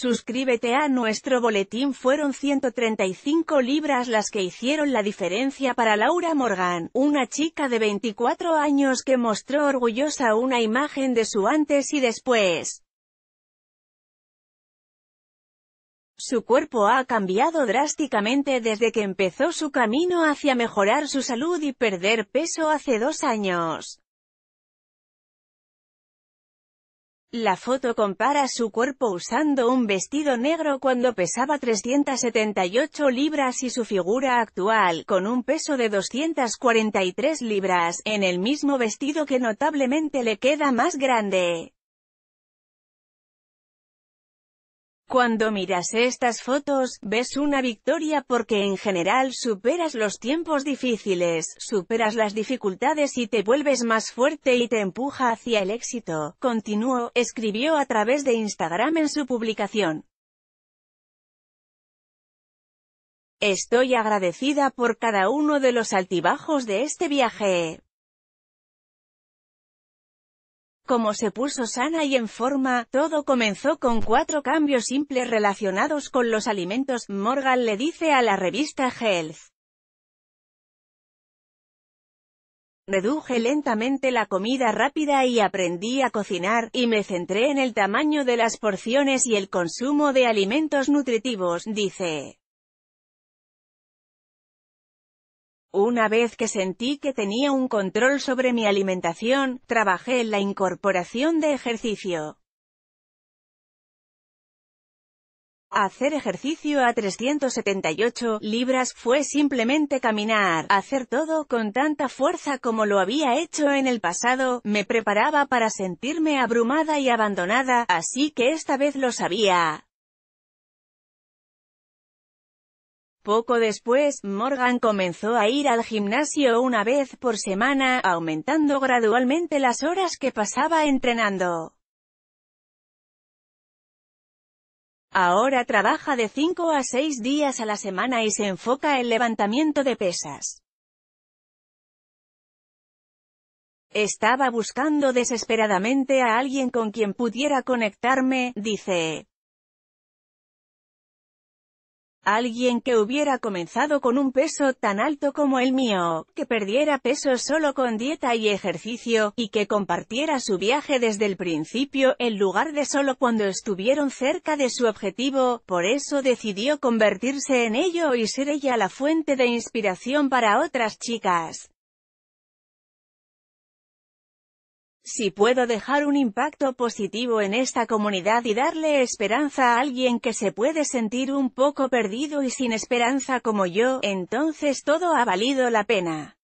Suscríbete a nuestro boletín fueron 135 libras las que hicieron la diferencia para Laura Morgan, una chica de 24 años que mostró orgullosa una imagen de su antes y después. Su cuerpo ha cambiado drásticamente desde que empezó su camino hacia mejorar su salud y perder peso hace dos años. La foto compara su cuerpo usando un vestido negro cuando pesaba 378 libras y su figura actual, con un peso de 243 libras, en el mismo vestido que notablemente le queda más grande. Cuando miras estas fotos, ves una victoria porque en general superas los tiempos difíciles, superas las dificultades y te vuelves más fuerte y te empuja hacia el éxito, continuó, escribió a través de Instagram en su publicación. Estoy agradecida por cada uno de los altibajos de este viaje, como se puso sana y en forma, todo comenzó con cuatro cambios simples relacionados con los alimentos, Morgan le dice a la revista Health. Reduje lentamente la comida rápida y aprendí a cocinar, y me centré en el tamaño de las porciones y el consumo de alimentos nutritivos, dice. Una vez que sentí que tenía un control sobre mi alimentación, trabajé en la incorporación de ejercicio. Hacer ejercicio a 378 libras fue simplemente caminar, hacer todo con tanta fuerza como lo había hecho en el pasado, me preparaba para sentirme abrumada y abandonada, así que esta vez lo sabía. Poco después, Morgan comenzó a ir al gimnasio una vez por semana, aumentando gradualmente las horas que pasaba entrenando. Ahora trabaja de cinco a seis días a la semana y se enfoca en levantamiento de pesas. Estaba buscando desesperadamente a alguien con quien pudiera conectarme, dice. Alguien que hubiera comenzado con un peso tan alto como el mío, que perdiera peso solo con dieta y ejercicio, y que compartiera su viaje desde el principio en lugar de solo cuando estuvieron cerca de su objetivo, por eso decidió convertirse en ello y ser ella la fuente de inspiración para otras chicas. Si puedo dejar un impacto positivo en esta comunidad y darle esperanza a alguien que se puede sentir un poco perdido y sin esperanza como yo, entonces todo ha valido la pena.